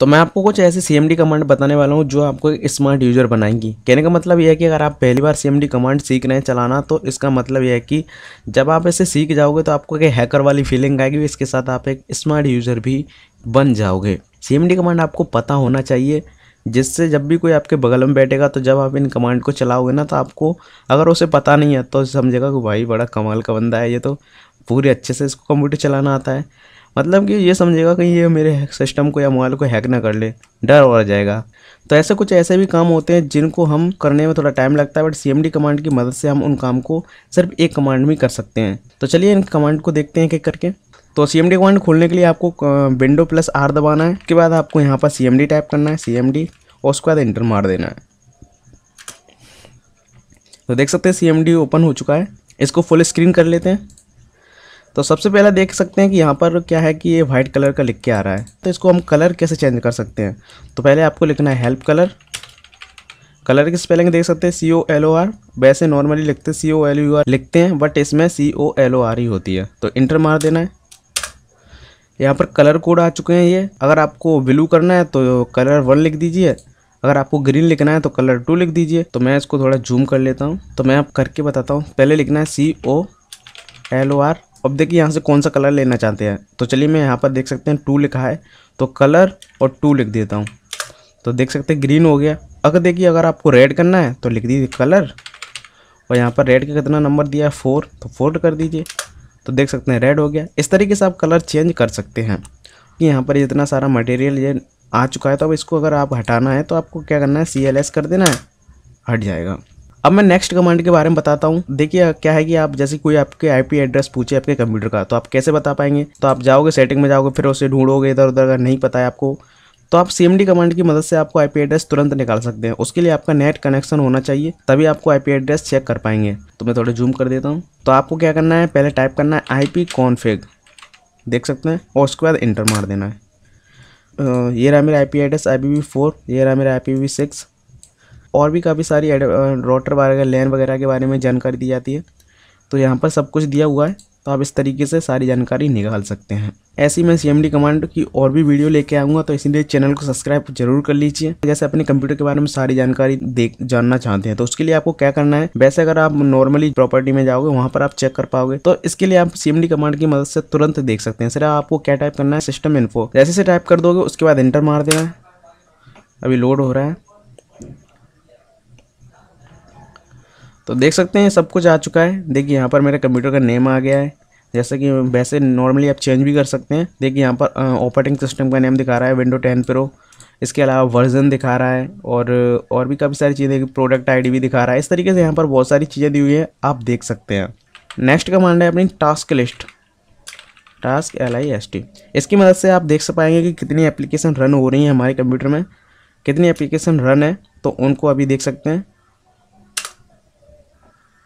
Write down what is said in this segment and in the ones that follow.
तो मैं आपको कुछ ऐसे सी कमांड बताने वाला हूँ जो आपको एक स्मार्ट यूज़र बनाएंगी कहने का मतलब यह है कि अगर आप पहली बार सी कमांड सीख रहे हैं चलाना तो इसका मतलब यह है कि जब आप इसे सीख जाओगे तो आपको एक हैकर वाली फीलिंग आएगी इसके साथ आप एक स्मार्ट यूज़र भी बन जाओगे सी कमांड आपको पता होना चाहिए जिससे जब भी कोई आपके बगल में बैठेगा तो जब आप इन कमांड को चलाओगे ना तो आपको अगर उसे पता नहीं है तो समझेगा कि भाई बड़ा कमाल का बंदा है ये तो पूरे अच्छे से इसको कंप्यूटर चलाना आता है मतलब कि ये समझेगा कि ये मेरे सिस्टम को या मोबाइल को हैक ना कर ले डर और जाएगा तो ऐसे कुछ ऐसे भी काम होते हैं जिनको हम करने में थोड़ा टाइम लगता है बट सी कमांड की मदद से हम उन काम को सिर्फ एक कमांड में कर सकते हैं तो चलिए इन कमांड को देखते हैं एक करके तो सी एम डी कमांड खोलने के लिए आपको विंडो प्लस आर दबाना है उसके बाद आपको यहाँ पर सी एम डी टाइप करना है सी एम डी और उसके बाद इंटर मार देना है तो देख सकते हैं सी एम डी ओपन हो चुका है इसको फुल स्क्रीन कर लेते हैं तो सबसे पहले देख सकते हैं कि यहाँ पर क्या है कि ये वाइट कलर का लिख के आ रहा है तो इसको हम कलर कैसे चेंज कर सकते हैं तो पहले आपको लिखना है हेल्प कलर कलर की स्पेलिंग देख सकते हैं C O L O R वैसे नॉर्मली लिखते C O L U R लिखते हैं बट इसमें सी ओ एल ओ आर ही होती है तो इंटर मार देना है यहाँ पर कलर कोड आ चुके हैं ये अगर आपको ब्लू करना है तो कलर वन लिख दीजिए अगर आपको ग्रीन लिखना है तो कलर टू लिख दीजिए तो मैं इसको थोड़ा जूम कर लेता हूँ तो मैं आप करके बताता हूँ पहले लिखना है सी ओ एल ओ आर अब देखिए यहाँ से कौन सा कलर लेना चाहते हैं तो चलिए मैं यहाँ पर देख सकते हैं टू लिखा है तो कलर और टू लिख देता हूँ तो देख सकते हैं ग्रीन हो गया अगर देखिए अगर आपको रेड करना है तो लिख दीजिए कलर और यहाँ पर रेड का कितना नंबर दिया है फोर तो फोर कर दीजिए तो देख सकते हैं रेड हो गया इस तरीके से आप कलर चेंज कर सकते हैं कि यहाँ पर इतना सारा मटेरियल ये आ चुका है तो अब इसको अगर आप हटाना है तो आपको क्या करना है सी कर देना है हट जाएगा अब मैं नेक्स्ट कमांड के बारे में बताता हूँ देखिए क्या है कि आप जैसे कोई आपके आईपी एड्रेस पूछे आपके कंप्यूटर का तो आप कैसे बता पाएंगे तो आप जाओगे सेटिंग में जाओगे फिर उसे ढूंढोगे इधर उधर अगर नहीं पता है आपको तो आप सी कमांड की मदद से आपको आईपी एड्रेस तुरंत निकाल सकते हैं उसके लिए आपका नेट कनेक्शन होना चाहिए तभी आपको आईपी एड्रेस चेक कर पाएंगे तो मैं थोड़ा जूम कर देता हूँ तो आपको क्या करना है पहले टाइप करना है आई पी देख सकते हैं और उसके बाद इंटर मार देना है ये रहा मेरा I P address I P V four ये रहा मेरा आई पी वी सिक्स और भी काफ़ी सारी रोटर वगैरह लैन वगैरह के बारे में जानकारी दी जाती है तो यहाँ पर सब कुछ दिया हुआ है तो आप इस तरीके से सारी जानकारी निकाल सकते हैं ऐसी मैं सी एम डी कमांड की और भी वीडियो लेके आऊँगा तो इसीलिए चैनल को सब्सक्राइब जरूर कर लीजिए जैसे अपने कंप्यूटर के बारे में सारी जानकारी देख जानना चाहते हैं तो उसके लिए आपको क्या करना है वैसे अगर आप नॉर्मली प्रॉपर्टी में जाओगे वहाँ पर आप चेक कर पाओगे तो इसके लिए आप सी एम डी कमांड की मदद से तुरंत देख सकते हैं सर आपको क्या टाइप करना है सिस्टम इन्फो जैसे से टाइप कर दोगे उसके बाद इंटर मार देना है अभी लोड हो रहा है तो देख सकते हैं सब कुछ आ चुका है देखिए यहाँ पर मेरे कंप्यूटर का नेम आ गया है जैसे कि वैसे नॉर्मली आप चेंज भी कर सकते हैं देखिए यहाँ पर ऑपरेटिंग सिस्टम का नेम दिखा रहा है विंडो टेन प्रो इसके अलावा वर्जन दिखा रहा है और और भी काफ़ी सारी चीज़ें प्रोडक्ट आईडी भी दिखा रहा है इस तरीके से यहाँ पर बहुत सारी चीज़ें दी हुई हैं आप देख सकते हैं नेक्स्ट कमांड है अपनी task list task L I S T इसकी मदद से आप देख सक पाएंगे कि कितनी एप्लीकेशन रन हो रही हैं हमारे कंप्यूटर में कितनी एप्लीकेशन रन है तो उनको अभी देख सकते हैं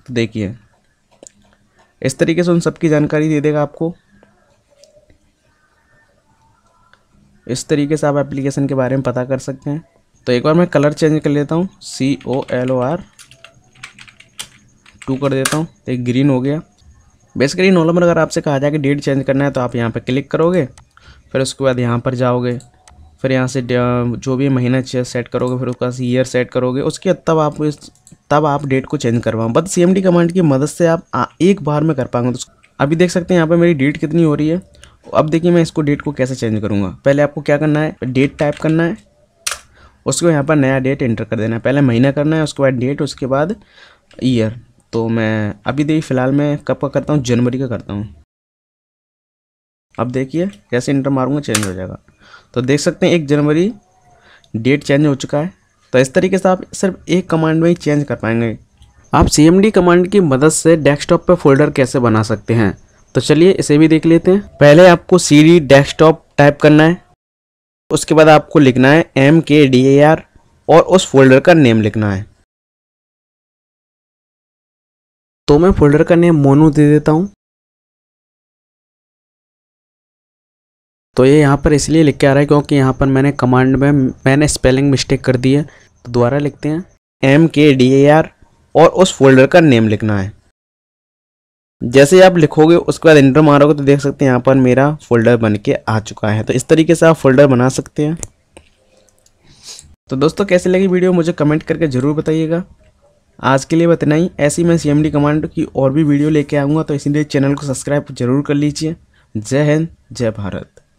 तो देखिए इस तरीके से उन सब की जानकारी दे देगा आपको इस तरीके से आप एप्लीकेशन के बारे में पता कर सकते हैं तो एक बार मैं कलर चेंज कर लेता हूँ C O L O R to कर देता हूँ तो एक ग्रीन हो गया बेसिकली नॉर्मल अगर आपसे कहा जाए कि डेट चेंज करना है तो आप यहाँ पर क्लिक करोगे फिर उसके बाद यहाँ पर जाओगे फिर यहाँ से जो भी महीना सेट करोगे फिर उसका ईयर सेट करोगे उसके तब आप इस तब आप डेट को चेंज करवाओ बट सी कमांड की मदद से आप एक बार में कर पाएंगे तो अभी देख सकते हैं यहाँ पर मेरी डेट कितनी हो रही है अब देखिए मैं इसको डेट को कैसे चेंज करूँगा पहले आपको क्या करना है डेट टाइप करना है उसको यहाँ पर नया डेट एंटर कर देना है पहले महीना करना है उसके बाद डेट उसके बाद ईयर तो मैं अभी देखिए फ़िलहाल मैं कब का करता हूँ जनवरी का करता हूँ अब देखिए कैसे इंटर मारूंगा चेंज हो जाएगा तो देख सकते हैं एक जनवरी डेट चेंज हो चुका है तो इस तरीके से आप सिर्फ एक कमांड में ही चेंज कर पाएंगे आप सी कमांड की मदद से डेस्कटॉप पर फोल्डर कैसे बना सकते हैं तो चलिए इसे भी देख लेते हैं पहले आपको सी डी डेस्कटॉप टाइप करना है उसके बाद आपको लिखना है एम के डी ए आर और उस फोल्डर का नेम लिखना है तो मैं फोल्डर का नेम मोनू दे देता हूँ तो ये यहाँ पर इसलिए लिख के आ रहा है क्योंकि यहाँ पर मैंने कमांड में मैंने स्पेलिंग मिस्टेक कर दी है तो दोबारा लिखते हैं एम के डी ए आर और उस फोल्डर का नेम लिखना है जैसे आप लिखोगे उसके बाद इंटर मारोगे तो देख सकते हैं यहाँ पर मेरा फोल्डर बन के आ चुका है तो इस तरीके से आप फोल्डर बना सकते हैं तो दोस्तों कैसे लगी वीडियो मुझे कमेंट करके ज़रूर बताइएगा आज के लिए बतना ही ऐसी मैं सी कमांड की और भी वीडियो लेके आऊँगा तो इसीलिए चैनल को सब्सक्राइब जरूर कर लीजिए जय हिंद जय भारत